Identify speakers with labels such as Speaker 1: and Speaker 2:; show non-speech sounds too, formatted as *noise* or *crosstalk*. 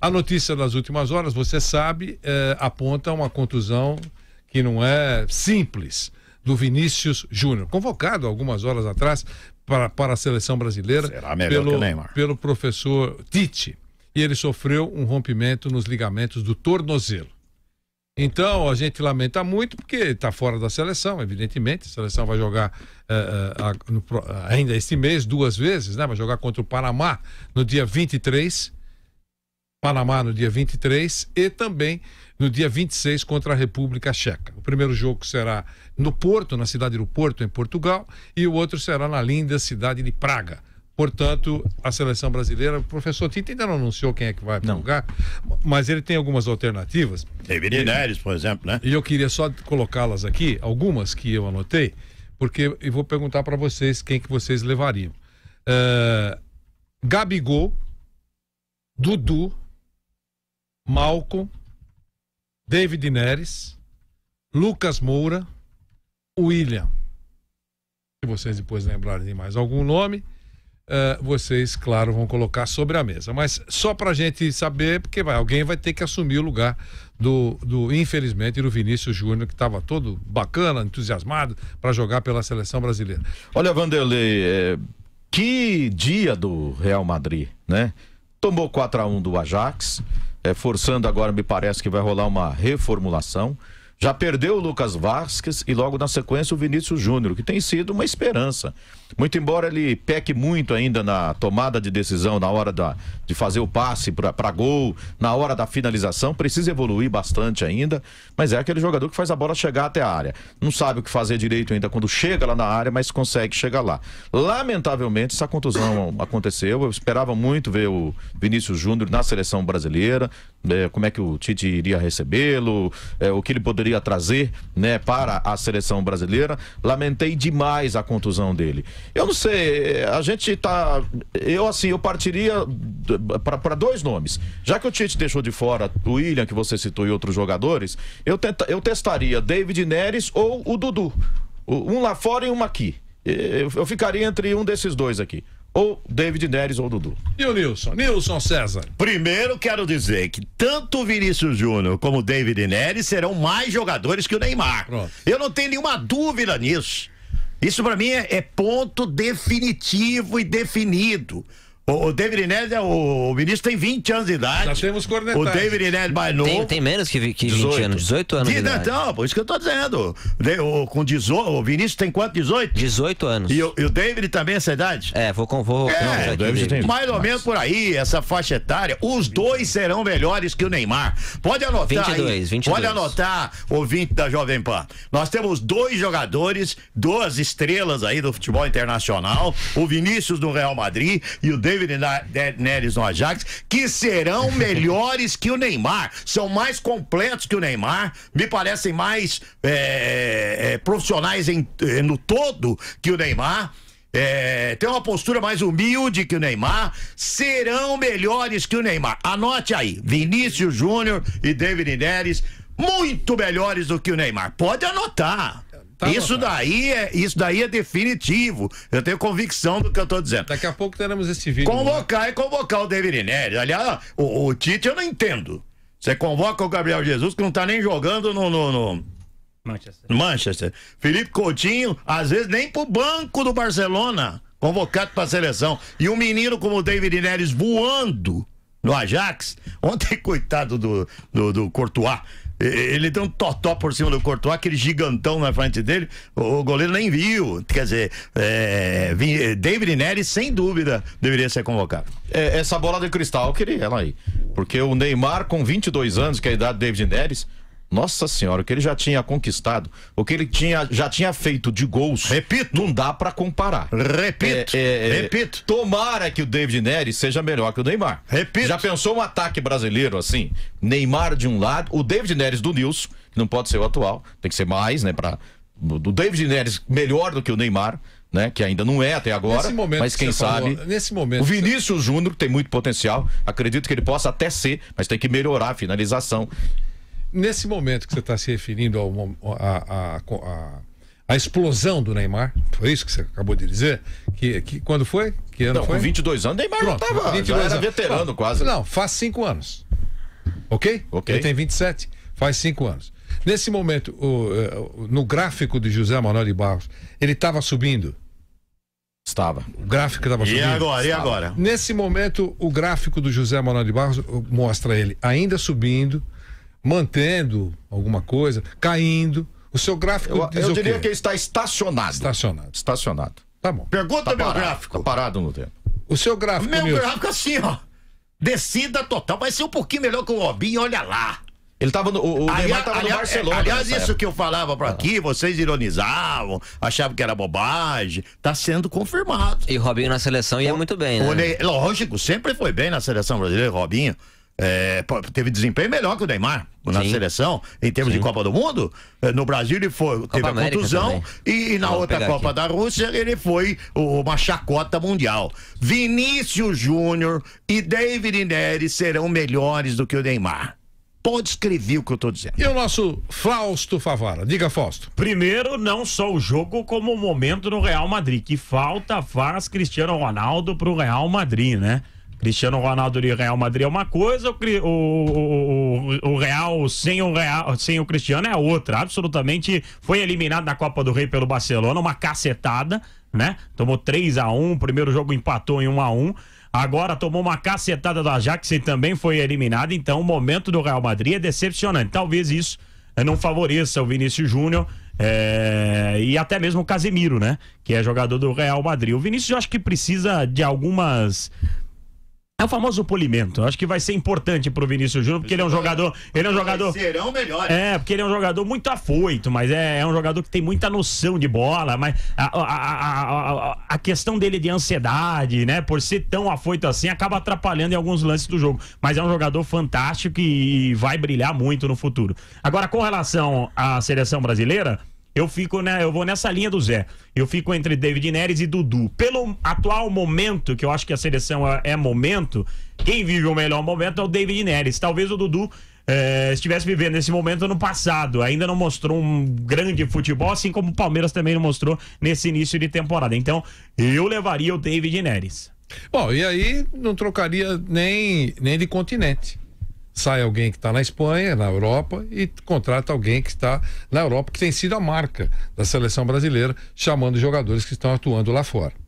Speaker 1: A notícia das últimas horas, você sabe, é, aponta uma contusão que não é simples do Vinícius Júnior, convocado algumas horas atrás para, para a seleção brasileira pelo, pelo professor Tite. E ele sofreu um rompimento nos ligamentos do tornozelo. Então, a gente lamenta muito porque está fora da seleção, evidentemente. A seleção vai jogar uh, uh, uh, no, ainda este mês duas vezes, né? Vai jogar contra o Panamá no dia 23 Panamá no dia 23 e também no dia 26 contra a República Checa. O primeiro jogo será no Porto, na cidade do Porto, em Portugal, e o outro será na linda cidade de Praga. Portanto, a seleção brasileira, o professor Tito ainda não anunciou quem é que vai para o lugar, mas ele tem algumas alternativas.
Speaker 2: Tem Neres, por
Speaker 1: exemplo, né? E eu queria só colocá-las aqui, algumas que eu anotei, porque eu vou perguntar para vocês quem que vocês levariam. Uh, Gabigol, Dudu, Malcolm, David Neres, Lucas Moura, William. Se vocês depois lembrarem de mais algum nome, uh, vocês, claro, vão colocar sobre a mesa. Mas só para a gente saber, porque vai, alguém vai ter que assumir o lugar do, do infelizmente, do Vinícius Júnior, que estava todo bacana, entusiasmado para jogar pela seleção brasileira.
Speaker 3: Olha, Vanderlei, é... que dia do Real Madrid, né? Tomou 4 a 1 do Ajax. É, forçando agora, me parece que vai rolar uma reformulação. Já perdeu o Lucas Vasquez e logo na sequência o Vinícius Júnior, que tem sido uma esperança. Muito embora ele peque muito ainda na tomada de decisão, na hora da, de fazer o passe para gol, na hora da finalização, precisa evoluir bastante ainda, mas é aquele jogador que faz a bola chegar até a área. Não sabe o que fazer direito ainda quando chega lá na área, mas consegue chegar lá. Lamentavelmente, essa contusão aconteceu. Eu esperava muito ver o Vinícius Júnior na seleção brasileira, é, como é que o Tite iria recebê-lo, é, o que ele poderia trazer né, para a seleção brasileira. Lamentei demais a contusão dele. Eu não sei, a gente tá. Eu, assim, eu partiria para dois nomes. Já que o Tite deixou de fora o William, que você citou, e outros jogadores, eu, tenta, eu testaria David Neres ou o Dudu. Um lá fora e um aqui. Eu ficaria entre um desses dois aqui ou David Neres ou Dudu.
Speaker 1: E o Nilson? Nilson César.
Speaker 3: Primeiro quero
Speaker 2: dizer que tanto o Vinícius Júnior como o David Neres serão mais jogadores que o Neymar. Pronto. Eu não tenho nenhuma dúvida nisso. Isso para mim é, é ponto definitivo e definido. O, o David Neres é o, o, ministro tem 20 anos de idade. Nós
Speaker 1: temos cornetagem. O David Neres mais novo. Tem, tem menos que, que 18. 20 anos, 18 anos. De, de Então, por
Speaker 2: isso que eu estou dizendo. De, o, com 18, o Vinícius tem quanto? 18? 18 anos. E, o, e o David também essa idade? É, vou com vou, é, aqui, Mais ou menos por aí, essa faixa etária. Os dois serão melhores que o Neymar. Pode anotar. 22, aí, 22. Pode anotar, ouvinte da Jovem Pan. Nós temos dois jogadores, duas estrelas aí do futebol internacional: o Vinícius do Real Madrid e o David. Neres no Ajax, que serão *laughs* melhores que o Neymar. São mais completos que o Neymar, me parecem mais é, é, profissionais em, eh, no todo que o Neymar. É, tem uma postura mais humilde que o Neymar, serão melhores que o Neymar. Anote aí, Vinícius Júnior e David Neres, muito melhores do que o Neymar. Pode anotar. Tá isso, daí é, isso daí é definitivo. Eu tenho convicção do que eu estou dizendo. Daqui a pouco teremos esse vídeo. Né? Convocar né? e convocar o David Neres. Aliás, o, o, Tite eu não entendo. Você convoca o Gabriel Jesus, que não está nem jogando no, no, no... Manchester. Manchester. Felipe Coutinho, às vezes nem pro banco do Barcelona, convocado pra seleção. E um menino como o David Neres voando no Ajax. Ontem, *laughs* coitado do, do, do Courtois, ele deu um totó por cima do Courtois, aquele gigantão na frente dele. O goleiro nem viu. Quer dizer, é, é, David
Speaker 3: Neres, sem dúvida, deveria ser convocado. É, essa bola de cristal eu queria ela aí. Porque o Neymar, com 22 anos, que é a idade do David Neres, nossa senhora, o que ele já tinha conquistado, o que ele tinha, já tinha feito de gols. Repito. Não dá para comparar. Repito. É, é, é, repito. Tomara que o David Neres seja melhor que o Neymar. Repito. Já pensou um ataque brasileiro assim? Neymar de um lado, o David Neres do Nilson, que não pode ser o atual, tem que ser mais, né? Pra, do David Neres melhor do que o Neymar. Né? Que ainda não é até agora, mas quem que sabe. Falou, nesse momento. O Vinícius Júnior, tem muito potencial, acredito que ele possa até ser, mas tem que melhorar a finalização.
Speaker 1: Nesse momento que você está se referindo à a explosão do Neymar, foi isso que você acabou de dizer? Que, que quando foi? Que ano não, foi? com
Speaker 3: 22 anos, Neymar Pronto, não tava, 22 era anos. veterano quase. Não,
Speaker 1: faz 5 anos. Ok? Ok. Ele tem 27, faz 5 anos. Nesse momento, eh, o, no gráfico de José Manuel de Barros, ele estava subindo? Estava. O gráfico estava subindo? E agora? Estava. E agora? Nesse momento, o gráfico do José Manuel de Barros mostra ele ainda subindo, mantendo alguma coisa, caindo. O seu gráfico eu, diz Eu diria que está estacionado. Estacionado. Estacionado. Tá bom. Pergunta tá meu parado, gráfico.
Speaker 2: Tá parado no tempo. O seu gráfico. Meu Nilson. gráfico é assim, ó. Descida total. Vai ser é um pouquinho melhor que o Robinho, olha lá. Ele tava no. O, o estava Neymar tava aliás, no Barcelona. É, aliás, isso época. que eu falava para ah. aqui, vocês ironizavam, achavam que era bobagem. Tá sendo confirmado. E Robinho na seleção ia o, muito bem, né? O, lógico, sempre foi bem na seleção brasileira, Robinho é, teve desempenho melhor que o Neymar na Sim. seleção, em termos Sim. de Copa do Mundo. É, no Brasil ele foi, teve a contusão e, e na Vou outra Copa aqui. da Rússia ele foi uma chacota mundial. Vinícius Júnior e David Neres serão melhores
Speaker 4: do que o Neymar pode escrever o que eu estou dizendo. E o nosso Fausto Favara. Diga, Fausto. Primeiro, não só o jogo, como o momento no Real Madrid. Que falta faz Cristiano Ronaldo para o Real Madrid, né? Cristiano Ronaldo e Real Madrid é uma coisa, o, o, o, o, Real, sem o Real sem o Cristiano é outra. Absolutamente foi eliminado na Copa do Rei pelo Barcelona, uma cacetada, né? Tomou 3 a 1 o primeiro jogo empatou em 1 a 1 agora tomou uma cacetada do Ajax e também foi eliminado. Então o momento do Real Madrid é decepcionante. Talvez isso eh, não favoreça o Vinícius Júnior. É, e até mesmo o Casemiro, né? Que é jogador do Real Madrid. O Vinícius eu acho que precisa de algumas é o famoso polimento. acho que vai ser importante pro Vinícius Júnior, porque ele é um jogador. Ele é um jogador. Serão é melhores. É, porque ele é um jogador muito afoito, mas é, é um jogador que tem muita noção de bola. Mas a, a, a, a, questão dele de ansiedade, né? Por ser tão afoito assim, acaba atrapalhando em alguns lances do jogo. Mas é um jogador fantástico e vai brilhar muito no futuro. Agora, com relação à seleção brasileira, eu fico, né? Eu vou nessa linha do Zé. Eu fico entre David Neres e Dudu. Pelo atual momento, que eu acho que a seleção ah, é, momento, quem vive o melhor momento é o David Neres. Talvez o Dudu eh, estivesse vivendo esse momento no passado. Ainda não mostrou um grande futebol, assim como o Palmeiras também não mostrou nesse início de temporada. Então, eu levaria o David Neres.
Speaker 1: Bom, e aí não trocaria nem, nem de continente sai alguém que está na Espanha, na Europa, e contrata alguém que está na Europa, que tem sido a marca da seleção brasileira, chamando jogadores que estão atuando lá fora.